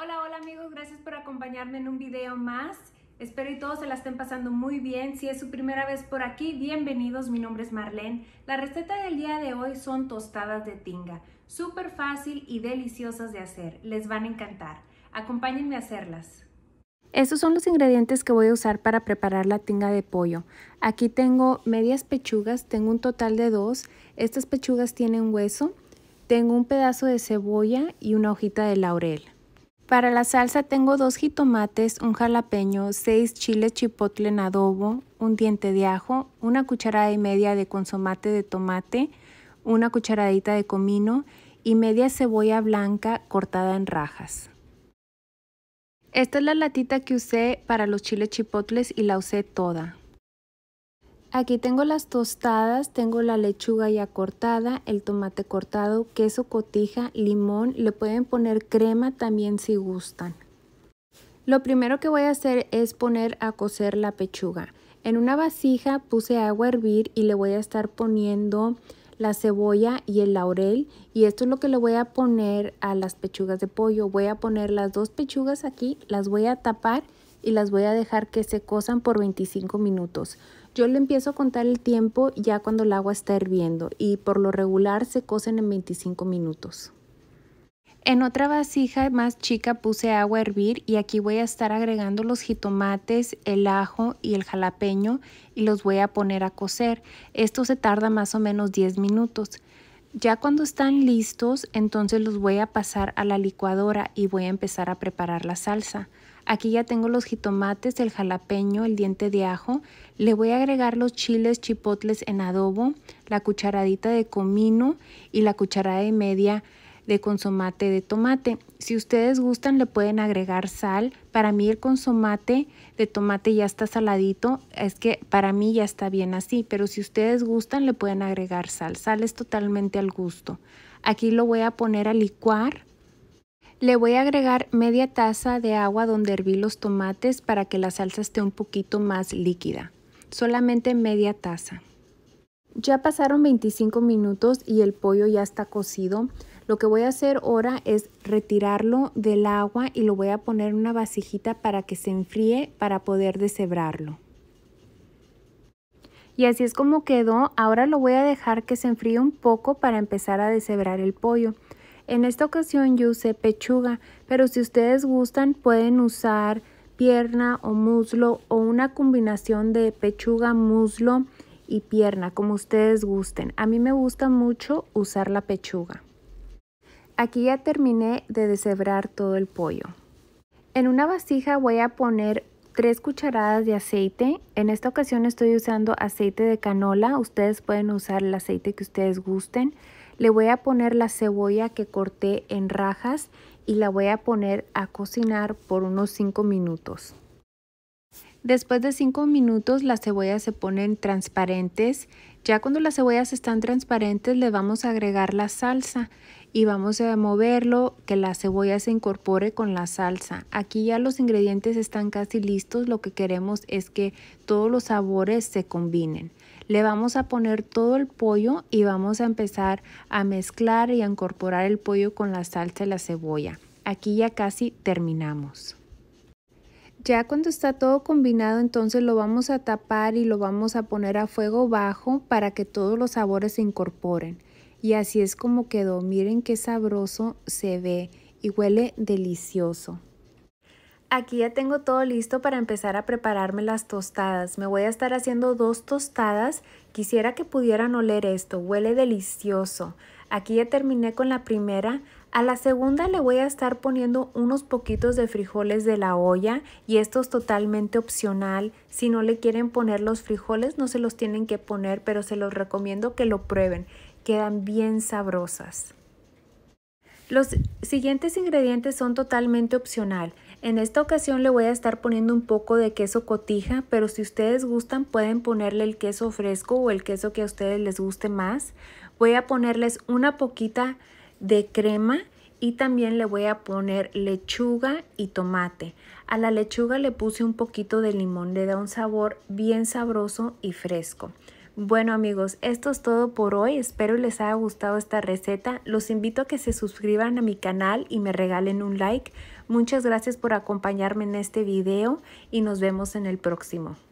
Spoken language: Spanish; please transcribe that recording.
Hola, hola amigos, gracias por acompañarme en un video más. Espero que todos se la estén pasando muy bien. Si es su primera vez por aquí, bienvenidos. Mi nombre es Marlene. La receta del día de hoy son tostadas de tinga. Súper fácil y deliciosas de hacer. Les van a encantar. Acompáñenme a hacerlas. Estos son los ingredientes que voy a usar para preparar la tinga de pollo. Aquí tengo medias pechugas, tengo un total de dos. Estas pechugas tienen hueso. Tengo un pedazo de cebolla y una hojita de laurel. Para la salsa tengo dos jitomates, un jalapeño, seis chiles chipotle en adobo, un diente de ajo, una cucharada y media de consomate de tomate, una cucharadita de comino y media cebolla blanca cortada en rajas. Esta es la latita que usé para los chiles chipotles y la usé toda. Aquí tengo las tostadas, tengo la lechuga ya cortada, el tomate cortado, queso cotija, limón, le pueden poner crema también si gustan. Lo primero que voy a hacer es poner a cocer la pechuga. En una vasija puse agua a hervir y le voy a estar poniendo la cebolla y el laurel y esto es lo que le voy a poner a las pechugas de pollo. Voy a poner las dos pechugas aquí, las voy a tapar y las voy a dejar que se cosan por 25 minutos. Yo le empiezo a contar el tiempo ya cuando el agua está hirviendo y por lo regular se cocen en 25 minutos. En otra vasija más chica puse agua a hervir y aquí voy a estar agregando los jitomates, el ajo y el jalapeño y los voy a poner a cocer. Esto se tarda más o menos 10 minutos. Ya cuando están listos, entonces los voy a pasar a la licuadora y voy a empezar a preparar la salsa. Aquí ya tengo los jitomates, el jalapeño, el diente de ajo. Le voy a agregar los chiles chipotles en adobo, la cucharadita de comino y la cucharada y media de consomate de tomate. Si ustedes gustan le pueden agregar sal. Para mí el consomate de tomate ya está saladito, es que para mí ya está bien así, pero si ustedes gustan le pueden agregar sal. Sal es totalmente al gusto. Aquí lo voy a poner a licuar. Le voy a agregar media taza de agua donde herví los tomates para que la salsa esté un poquito más líquida. Solamente media taza. Ya pasaron 25 minutos y el pollo ya está cocido. Lo que voy a hacer ahora es retirarlo del agua y lo voy a poner en una vasijita para que se enfríe para poder deshebrarlo. Y así es como quedó. Ahora lo voy a dejar que se enfríe un poco para empezar a deshebrar el pollo. En esta ocasión yo usé pechuga, pero si ustedes gustan pueden usar pierna o muslo o una combinación de pechuga, muslo y pierna, como ustedes gusten. A mí me gusta mucho usar la pechuga. Aquí ya terminé de deshebrar todo el pollo. En una vasija voy a poner 3 cucharadas de aceite. En esta ocasión estoy usando aceite de canola. Ustedes pueden usar el aceite que ustedes gusten. Le voy a poner la cebolla que corté en rajas y la voy a poner a cocinar por unos 5 minutos. Después de 5 minutos las cebollas se ponen transparentes. Ya cuando las cebollas están transparentes le vamos a agregar la salsa y vamos a moverlo que la cebolla se incorpore con la salsa. Aquí ya los ingredientes están casi listos. Lo que queremos es que todos los sabores se combinen. Le vamos a poner todo el pollo y vamos a empezar a mezclar y a incorporar el pollo con la salsa y la cebolla. Aquí ya casi terminamos. Ya cuando está todo combinado, entonces lo vamos a tapar y lo vamos a poner a fuego bajo para que todos los sabores se incorporen. Y así es como quedó. Miren qué sabroso se ve y huele delicioso. Aquí ya tengo todo listo para empezar a prepararme las tostadas. Me voy a estar haciendo dos tostadas. Quisiera que pudieran oler esto. Huele delicioso. Aquí ya terminé con la primera. A la segunda le voy a estar poniendo unos poquitos de frijoles de la olla y esto es totalmente opcional. Si no le quieren poner los frijoles no se los tienen que poner, pero se los recomiendo que lo prueben. Quedan bien sabrosas. Los siguientes ingredientes son totalmente opcional. En esta ocasión le voy a estar poniendo un poco de queso cotija, pero si ustedes gustan pueden ponerle el queso fresco o el queso que a ustedes les guste más. Voy a ponerles una poquita de crema y también le voy a poner lechuga y tomate. A la lechuga le puse un poquito de limón, le da un sabor bien sabroso y fresco. Bueno amigos, esto es todo por hoy, espero les haya gustado esta receta. Los invito a que se suscriban a mi canal y me regalen un like. Muchas gracias por acompañarme en este video y nos vemos en el próximo.